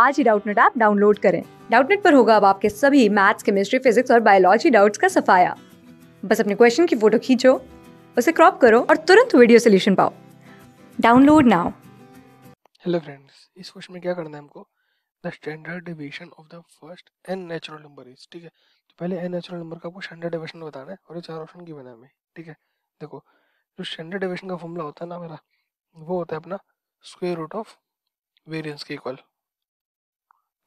आज ही Doubtnut app download करें डाउटनेट पर होगा अब आपके सभी मैथ्स केमिस्ट्री फिजिक्स और बायोलॉजी डाउट्स का सफाया बस अपने क्वेश्चन की फोटो खींचो उसे क्रॉप करो और तुरंत वीडियो सोल्यूशन पाओ डाउनलोड नाउ हेलो फ्रेंड्स इस क्वेश्चन में क्या करना है हमको the standard deviation of the first n natural number is ठीक है तो पहले एन नेचुरल नंबर का आपको स्टैंडर्ड डिविएशन बताना है और ये चार ऑप्शन की बना हमें ठीक है देखो जो स्टैंडर्ड डिविएशन का फॉर्मूला होता है ना मेरा वो होता है अपना स्क्वेयर रूट ऑफ वेरियंस के इक्वल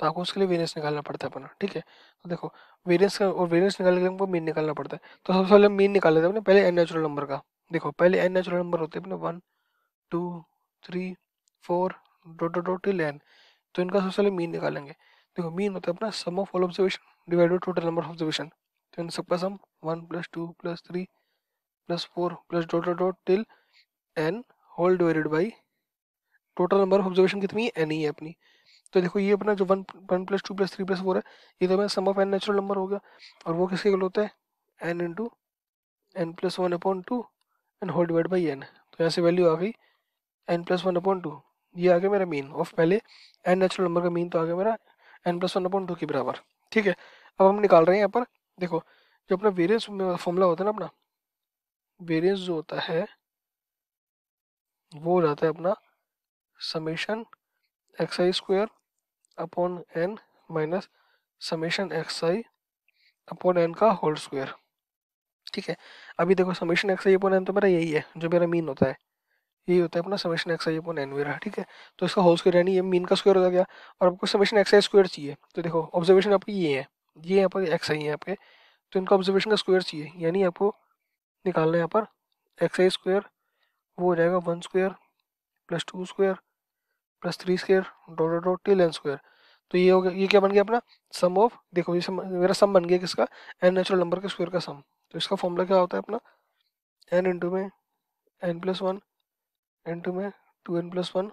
तो आपको उसके लिए वेरियंस निकालना पड़ता है अपना ठीक है तो देखो वेरियंस का और वेरियंस निकालने के लिए हमको मीन निकालना पड़ता है तो सबसे पहले मीन निकाल लेते हैं अपने पहले एन नेचुरल नंबर का देखो पहले एन नेचुरल नंबर होते हैं अपने one two three four dot dot dot till तो इनका सबसे पहले मीन निकालेंगे देखो मीन होता है अपना sum of all observation divided total number of observation तो इन सबका sum one plus two plus three plus four plus dot dot dot till n whole divided by total number of observation कितनी n ही है अपनी तो देखो ये अपना जो one one plus two plus three plus four है ये तो मेरा sum of n natural number हो गया और वो किसके इक्वल होता है n into n plus one upon two and whole divide by n तो यहाँ से वैल्यू आ गई n plus one upon two ये आ गया मेरा मीन ऑफ पहले एन नेचुरल नंबर का मीन तो आ गया मेरा n plus one upon two के बराबर ठीक है अब हम निकाल रहे हैं यहाँ पर देखो जो अपना वेरियंस फॉर्मूला होता है ना अपना वेरियंस जो होता है वो हो जाता है अपना summation x i square upon n minus summation x i upon n का होल स्क्वायर ठीक है अभी देखो summation x i upon n तो मेरा यही है जो मेरा मीन होता है यही होता है अपना summation x i upon n मेरा ठीक है तो इसका होल स्क्वायर यानी ये मीन का स्क्वायर हो गया और आपको समेशन एक्स आई स्क्वायर चाहिए तो देखो ऑब्जर्वेशन आपकी ये है ये यहाँ पर एक्स आई है आपके तो इनका ऑब्जर्वेशन का स्क्वायर चाहिए यानी आपको निकालना है यहाँ पर एक्स आई स्क्वायर वो हो जाएगा one square plus two square plus three square dot dot dot till n square तो ये हो गया ये क्या बन गया अपना सम ऑफ देखो ये सम मेरा सम बन गया किसका एन नेचुरल नंबर के स्क्वायर का सम तो इसका फॉर्मूला क्या होता है अपना एन इंटू में n plus one n two में two n plus one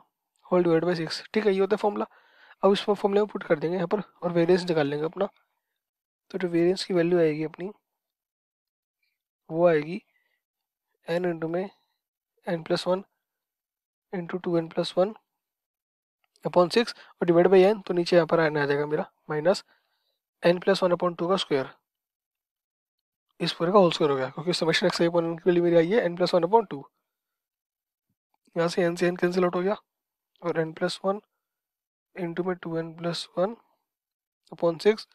whole divide by six ठीक है ये होता है फॉर्मूला अब इस फॉर्मूले में पुट कर देंगे यहाँ पर और वेरियंस निकाल लेंगे अपना तो जो वेरियंस की वैल्यू आएगी अपनी वो आएगी एन इंटू में n plus one into two n plus one upon six और डिवाइड बाई एन तो नीचे यहाँ पर आने आ जाएगा मेरा minus n plus one upon two का स्क्वायर इस पूरे का होल स्क्वायर हो गया क्योंकि समेशन एक्स अपॉन के लिए मेरी आई है n plus one upon two यहाँ से एन से एन कैंसिल आउट हो गया और n plus one into में two n plus one upon six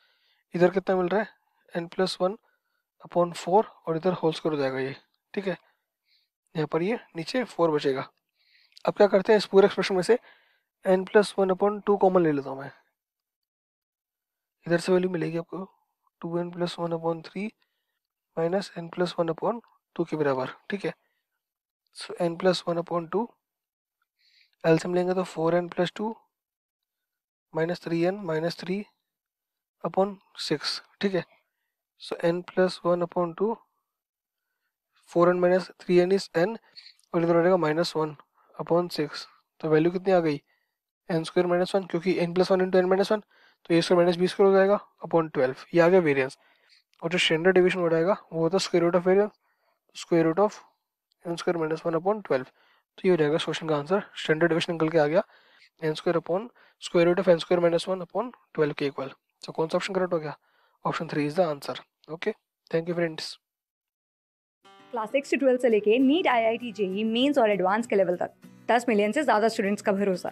इधर कितना मिल रहा है n plus one upon four और इधर होल स्क्वायर हो जाएगा ये ठीक है यहाँ पर ये नीचे फोर बचेगा अब क्या करते हैं इस पूरे एक्सप्रेशन में से n plus one upon two common ले लेता हूँ मैं इधर से वैल्यू मिलेगी आपको two n plus one upon three minus n plus one upon two के बराबर ठीक है so n plus one upon two LCM लेंगे तो four n plus two minus three n minus three upon six ठीक है so n plus one upon two four n minus three n is N और इधर रहेगा minus one upon six तो value कितनी आ गई एन स्क्वायर माइनस वन क्योंकि n plus one into n minus one तो a square minus b square हो जाएगा अपॉन ट्वेल्व ये आ गया वेरियंस और जो स्टैंडर्ड डिविजन हो जाएगा वो होता है square root of variance square root of n square minus one upon twelve तो ये हो जाएगा इस क्वेश्चन का आंसर स्टैंडर्ड डिविजन निकल के आ गया n square upon square root of n square minus one upon twelve के इक्वल तो कौन सा ऑप्शन करेक्ट हो गया option three is the answer okay thank you friends class six से ट्वेल्थ से लेके NEET I I T JEE mains और एडवांस के लेवल तक दस मिलियन से ज़्यादा स्टूडेंट्स का भरोसा